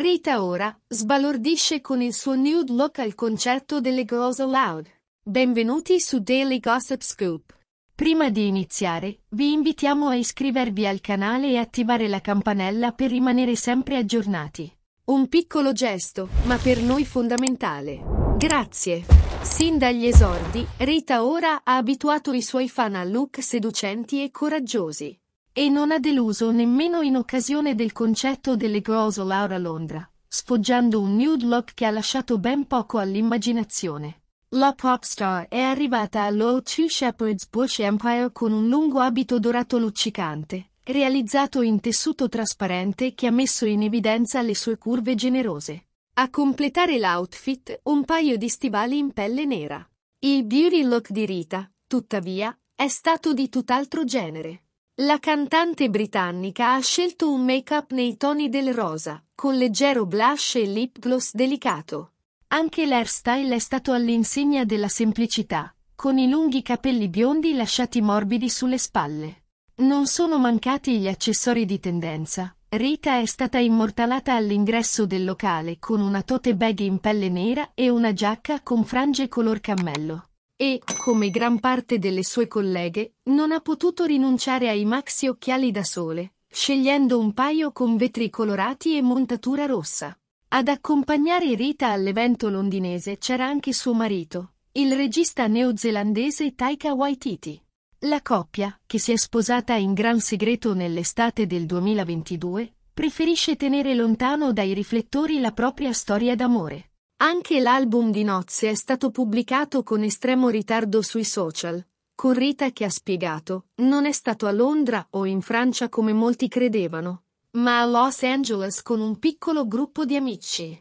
Rita ora sbalordisce con il suo nude look al concerto delle Girls Aloud. Benvenuti su Daily Gossip Scoop. Prima di iniziare, vi invitiamo a iscrivervi al canale e attivare la campanella per rimanere sempre aggiornati. Un piccolo gesto, ma per noi fondamentale. Grazie. Sin dagli esordi, Rita ora ha abituato i suoi fan a look seducenti e coraggiosi. E non ha deluso nemmeno in occasione del concetto delle Girls Grosso a Londra, sfoggiando un nude look che ha lasciato ben poco all'immaginazione. La pop star è arrivata allo Two Shepherd's Bush Empire con un lungo abito dorato luccicante, realizzato in tessuto trasparente che ha messo in evidenza le sue curve generose. A completare l'outfit, un paio di stivali in pelle nera. Il beauty look di Rita, tuttavia, è stato di tutt'altro genere. La cantante britannica ha scelto un make-up nei toni del rosa, con leggero blush e lip gloss delicato. Anche l'hairstyle è stato all'insegna della semplicità, con i lunghi capelli biondi lasciati morbidi sulle spalle. Non sono mancati gli accessori di tendenza. Rita è stata immortalata all'ingresso del locale con una tote bag in pelle nera e una giacca con frange color cammello e, come gran parte delle sue colleghe, non ha potuto rinunciare ai maxi occhiali da sole, scegliendo un paio con vetri colorati e montatura rossa. Ad accompagnare Rita all'evento londinese c'era anche suo marito, il regista neozelandese Taika Waititi. La coppia, che si è sposata in gran segreto nell'estate del 2022, preferisce tenere lontano dai riflettori la propria storia d'amore. Anche l'album di nozze è stato pubblicato con estremo ritardo sui social, con Rita che ha spiegato, non è stato a Londra o in Francia come molti credevano, ma a Los Angeles con un piccolo gruppo di amici.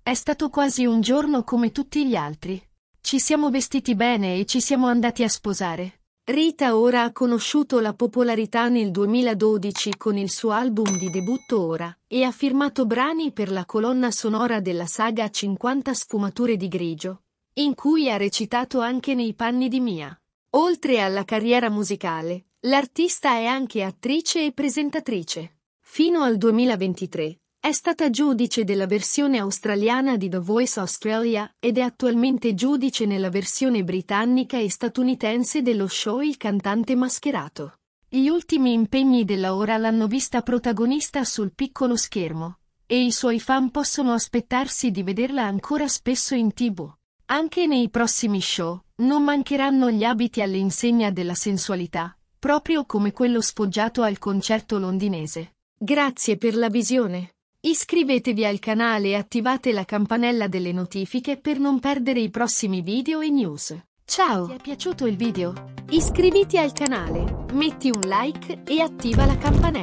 È stato quasi un giorno come tutti gli altri. Ci siamo vestiti bene e ci siamo andati a sposare. Rita ora ha conosciuto la popolarità nel 2012 con il suo album di debutto Ora e ha firmato brani per la colonna sonora della saga 50 sfumature di grigio, in cui ha recitato anche nei panni di Mia. Oltre alla carriera musicale, l'artista è anche attrice e presentatrice. Fino al 2023 è stata giudice della versione australiana di The Voice Australia ed è attualmente giudice nella versione britannica e statunitense dello show Il cantante mascherato. Gli ultimi impegni della ora l'hanno vista protagonista sul piccolo schermo, e i suoi fan possono aspettarsi di vederla ancora spesso in tv. Anche nei prossimi show, non mancheranno gli abiti all'insegna della sensualità, proprio come quello sfoggiato al concerto londinese. Grazie per la visione. Iscrivetevi al canale e attivate la campanella delle notifiche per non perdere i prossimi video e news. Ciao! Ti è piaciuto il video? Iscriviti al canale, metti un like e attiva la campanella.